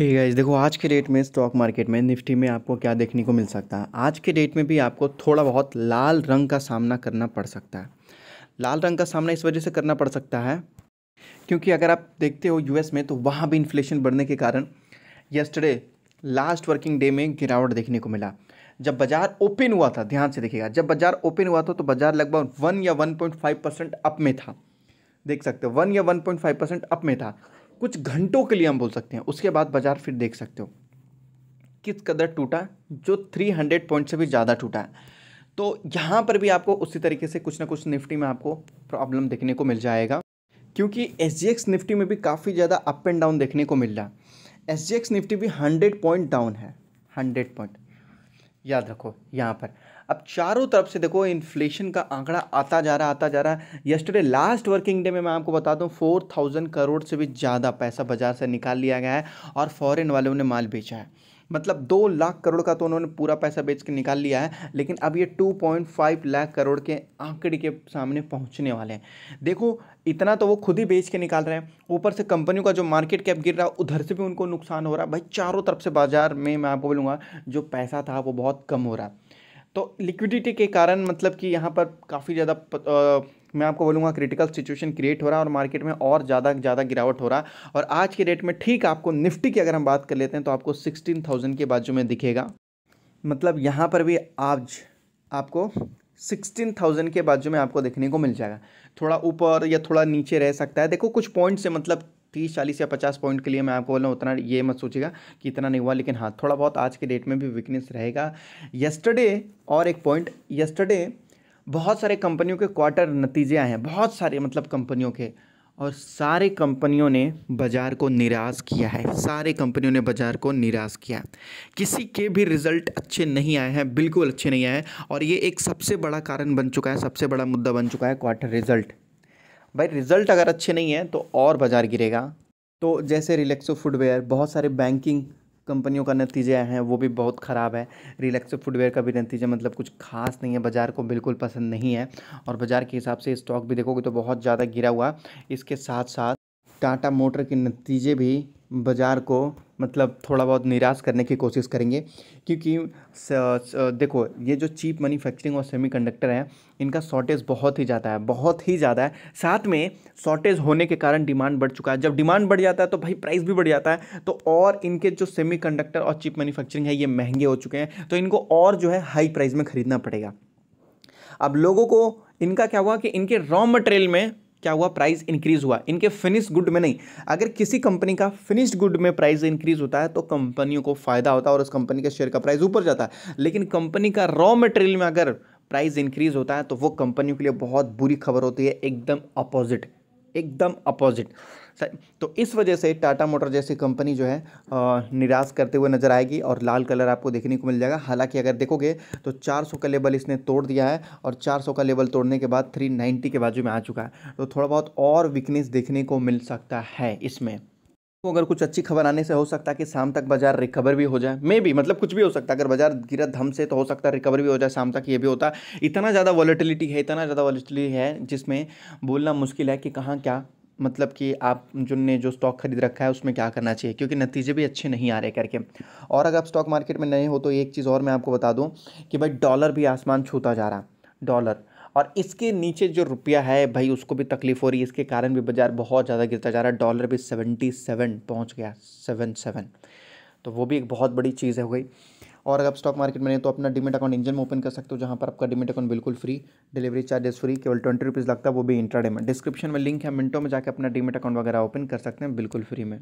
ठीक है देखो आज के डेट में स्टॉक मार्केट में निफ्टी में आपको क्या देखने को मिल सकता है आज के डेट में भी आपको थोड़ा बहुत लाल रंग का सामना करना पड़ सकता है लाल रंग का सामना इस वजह से करना पड़ सकता है क्योंकि अगर आप देखते हो यूएस में तो वहाँ भी इन्फ्लेशन बढ़ने के कारण यस्टरडे लास्ट वर्किंग डे में गिरावट देखने को मिला जब बाजार ओपन हुआ था ध्यान से देखिएगा जब बाजार ओपन हुआ था तो बाजार लगभग वन या one point five percent up में था देख सकते हो वन या one point five percent up में था कुछ घंटों के लिए हम बोल सकते हैं उसके बाद बाजार फिर देख सकते हो किस कदर टूटा जो थ्री हंड्रेड पॉइंट से भी ज़्यादा टूटा है तो यहाँ पर भी आपको उसी तरीके से कुछ ना कुछ निफ्टी में आपको प्रॉब्लम देखने को मिल जाएगा क्योंकि एस जी एक्स निफ्टी में भी काफ़ी ज़्यादा अप एंड डाउन देखने को मिल रहा है एस निफ्टी भी हंड्रेड पॉइंट डाउन है हंड्रेड पॉइंट याद रखो यहाँ पर अब चारों तरफ से देखो इन्फ्लेशन का आंकड़ा आता जा रहा आता जा रहा है यस्टरडे लास्ट वर्किंग डे में मैं आपको बता दूं फोर थाउजेंड करोड़ से भी ज़्यादा पैसा बाज़ार से निकाल लिया गया है और फॉरेन वालों ने माल बेचा है मतलब दो लाख करोड़ का तो उन्होंने पूरा पैसा बेच के निकाल लिया है लेकिन अब ये two point five lakh crore के आंकड़े के सामने पहुंचने वाले हैं देखो इतना तो वो खुद ही बेच के निकाल रहे हैं ऊपर से कंपनियों का जो मार्केट कैप गिर रहा है उधर से भी उनको नुकसान हो रहा है भाई चारों तरफ से बाजार में मैं आपको बोलूँगा जो पैसा था वो बहुत कम हो रहा है तो लिक्विडिटी के कारण मतलब कि यहाँ पर काफ़ी ज़्यादा मैं आपको बोलूँगा क्रिटिकल सिचुएशन क्रिएट हो रहा है और मार्केट में और ज़्यादा ज़्यादा गिरावट हो रहा है और आज के डेट में ठीक आपको निफ्टी की अगर हम बात कर लेते हैं तो आपको सिक्सटीन थाउजेंड के बाजू में दिखेगा मतलब यहाँ पर भी आज आपको सिक्सटीन थाउजेंड के बाजू में आपको देखने को मिल जाएगा थोड़ा ऊपर या थोड़ा नीचे रह सकता है देखो कुछ पॉइंट से मतलब तीस चालीस या पचास पॉइंट के लिए मैं आपको बोल रहा हूँ उतना ये मत सोचिएगा कि इतना नहीं हुआ लेकिन हाँ थोड़ा बहुत आज के डेट में भी वीकनेस रहेगा यस्टरडे और एक पॉइंट यस्टरडे बहुत सारे कंपनियों के क्वार्टर नतीजे आए हैं बहुत सारे मतलब कंपनियों के और सारे कंपनियों ने बाज़ार को निराश किया है सारे कंपनियों ने बाज़ार को निराश किया किसी के भी रिजल्ट अच्छे नहीं आए हैं बिल्कुल अच्छे नहीं आए हैं और ये एक सबसे बड़ा कारण बन चुका है सबसे बड़ा मुद्दा बन चुका है क्वार्टर रिजल्ट भाई रिजल्ट अगर अच्छे नहीं है तो और बाज़ार गिरेगा तो जैसे रिलैक्सो फुटवेयर बहुत सारे बैंकिंग कंपनियों का नतीजे हैं वो भी बहुत ख़राब है रिलैक्सो फुटवेयर का भी नतीजा मतलब कुछ खास नहीं है बाज़ार को बिल्कुल पसंद नहीं है और बाज़ार के हिसाब से स्टॉक भी देखोगे तो बहुत ज़्यादा गिरा हुआ इसके साथ साथ टाटा मोटर के नतीजे भी बाज़ार को मतलब थोड़ा बहुत निराश करने की कोशिश करेंगे क्योंकि देखो ये जो चीप मैन्युफैक्चरिंग और सेमीकंडक्टर हैं इनका शॉर्टेज बहुत ही ज़्यादा है बहुत ही ज़्यादा है साथ में शॉर्टेज होने के कारण डिमांड बढ़ चुका है जब डिमांड बढ़ जाता है तो भाई प्राइस भी बढ़ जाता है तो और इनके जो सेमी और चीप मैन्युफैक्चरिंग है ये महंगे हो चुके हैं तो इनको और जो है हाई प्राइस में खरीदना पड़ेगा अब लोगों को इनका क्या हुआ कि इनके रॉ मटेरियल में क्या हुआ प्राइस इंक्रीज हुआ इनके फिनिश गुड में नहीं अगर किसी कंपनी का फिनिश्ड गुड में प्राइस इंक्रीज होता है तो कंपनियों को फायदा होता है और उस कंपनी के शेयर का प्राइस ऊपर जाता है लेकिन कंपनी का रॉ मटेरियल में अगर प्राइस इंक्रीज होता है तो वो कंपनियों के लिए बहुत बुरी खबर होती है एकदम अपोजिट एकदम अपोजिट तो इस वजह से टाटा मोटर जैसी कंपनी जो है निराश करते हुए नज़र आएगी और लाल कलर आपको देखने को मिल जाएगा हालांकि अगर देखोगे तो 400 का लेवल इसने तोड़ दिया है और 400 का लेवल तोड़ने के बाद 390 के बाजू में आ चुका है तो थोड़ा बहुत और वीकनेस देखने को मिल सकता है इसमें तो अगर कुछ अच्छी खबर आने से हो सकता है कि शाम तक बाजार रिकवर भी हो जाए मे भी मतलब कुछ भी हो सकता है अगर बाजार गिरा धम से तो हो सकता है रिकवर भी हो जाए शाम तक ये भी होता है इतना ज़्यादा वॉलेटिलिटी है इतना ज़्यादा वॉलेटिलिटी है जिसमें बोलना मुश्किल है कि कहाँ क्या मतलब कि आप जिनने जो स्टॉक खरीद रखा है उसमें क्या करना चाहिए क्योंकि नतीजे भी अच्छे नहीं आ रहे करके और अगर आप स्टॉक मार्केट में नए हो तो एक चीज़ और मैं आपको बता दूँ कि भाई डॉलर भी आसमान छूता जा रहा डॉलर और इसके नीचे जो रुपया है भाई उसको भी तकलीफ हो रही है इसके कारण भी बाजार बहुत ज़्यादा गिरता जा रहा है डॉलर भी सेवेंटी सेवन पहुँच गया सेवन सेवन तो वो भी एक बहुत बड़ी चीज़ है हो गई और अगर आप स्टॉक मार्केट में तो अपना डिमेट अकाउंट इंजन में ओपन कर सकते हो जहाँ पर आपका डिमेट अकाउंट बिल्कुल फ्री डिलीवरी चार्जेस फ्री केवल ट्वेंटी रुपीज़ लगता है वो भी इंट्राडे में डिस्क्रिप्शन में लिंक है मिनटों में जाकर अपना डिमेट अकाउंट वगैरह ओपन कर सकते हैं बिल्कुल फ्री में